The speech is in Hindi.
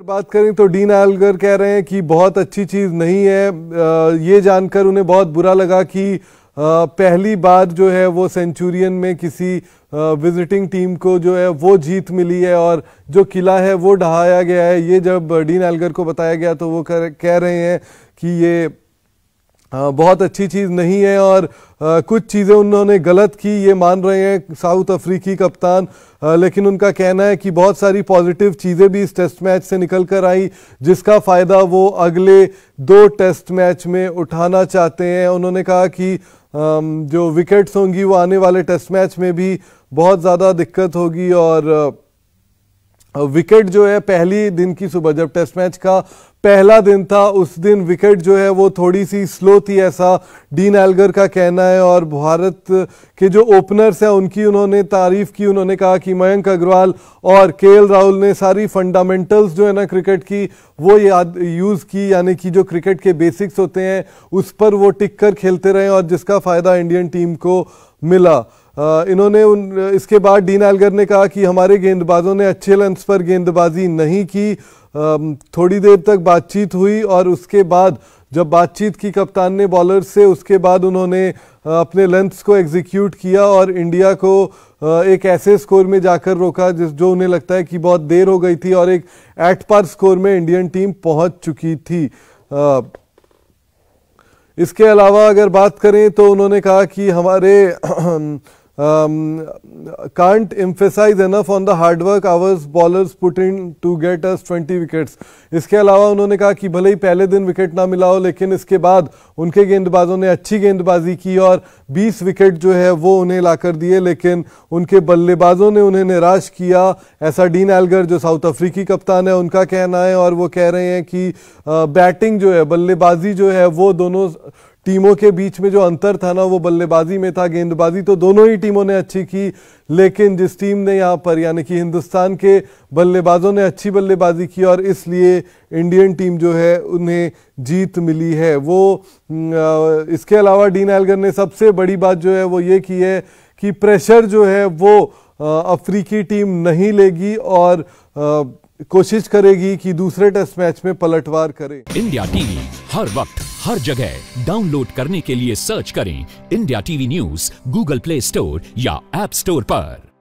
अगर बात करें तो डीन आलगर कह रहे हैं कि बहुत अच्छी चीज़ नहीं है ये जानकर उन्हें बहुत बुरा लगा कि पहली बार जो है वो सेंचुरियन में किसी विजिटिंग टीम को जो है वो जीत मिली है और जो किला है वो ढहाया गया है ये जब डीन आलगर को बताया गया तो वो कह रहे हैं कि ये बहुत अच्छी चीज़ नहीं है और कुछ चीज़ें उन्होंने गलत की ये मान रहे हैं साउथ अफ्रीकी कप्तान लेकिन उनका कहना है कि बहुत सारी पॉजिटिव चीज़ें भी इस टेस्ट मैच से निकल कर आई जिसका फ़ायदा वो अगले दो टेस्ट मैच में उठाना चाहते हैं उन्होंने कहा कि जो विकेट्स होंगी वो आने वाले टेस्ट मैच में भी बहुत ज़्यादा दिक्कत होगी और विकेट जो है पहली दिन की सुबह जब टेस्ट मैच का पहला दिन था उस दिन विकेट जो है वो थोड़ी सी स्लो थी ऐसा डीन एल्गर का कहना है और भारत के जो ओपनर्स हैं उनकी उन्होंने तारीफ़ की उन्होंने कहा कि मयंक अग्रवाल और के राहुल ने सारी फंडामेंटल्स जो है ना क्रिकेट की वो याद यूज़ की यानी कि जो क्रिकेट के बेसिक्स होते हैं उस पर वो टिक कर खेलते रहे और जिसका फ़ायदा इंडियन टीम को मिला इन्होंने उन इसके बाद डीन एल्गर ने कहा कि हमारे गेंदबाजों ने अच्छे लंस पर गेंदबाजी नहीं की थोड़ी देर तक बातचीत हुई और उसके बाद जब बातचीत की कप्तान ने बॉलर से उसके बाद उन्होंने अपने लेंथ्स को एग्जीक्यूट किया और इंडिया को एक ऐसे स्कोर में जाकर रोका जिस जो उन्हें लगता है कि बहुत देर हो गई थी और एक एट पार स्कोर में इंडियन टीम पहुंच चुकी थी इसके अलावा अगर बात करें तो उन्होंने कहा कि हमारे um, can't emphasize enough on the hard work ours bowlers put in to get us 20 wickets. इसके अलावा उन्होंने कहा कि भले ही पहले दिन विकेट ना मिला हो लेकिन इसके बाद उनके गेंदबाजों ने अच्छी गेंदबाजी की और 20 विकेट जो है वो उन्हें लाकर दिए लेकिन उनके बल्लेबाजों ने उन्हें निराश किया ऐसा डीन एलगर जो साउथ अफ्रीकी कप्तान है उनका कहना है और वो कह रहे हैं कि बैटिंग जो है बल्लेबाजी जो है वो दोनों टीमों के बीच में जो अंतर था ना वो बल्लेबाजी में था गेंदबाजी तो दोनों ही टीमों ने अच्छी की लेकिन जिस टीम ने यहाँ पर यानी कि हिंदुस्तान के बल्लेबाजों ने अच्छी बल्लेबाजी की और इसलिए इंडियन टीम जो है उन्हें जीत मिली है वो इसके अलावा डीन एलगर ने सबसे बड़ी बात जो है वो ये की है कि प्रेशर जो है वो अफ्रीकी टीम नहीं लेगी और कोशिश करेगी कि दूसरे टेस्ट मैच में पलटवार करे इंडिया टीवी हर वक्त हर जगह डाउनलोड करने के लिए सर्च करें India TV news Google Play Store या एप स्टोर पर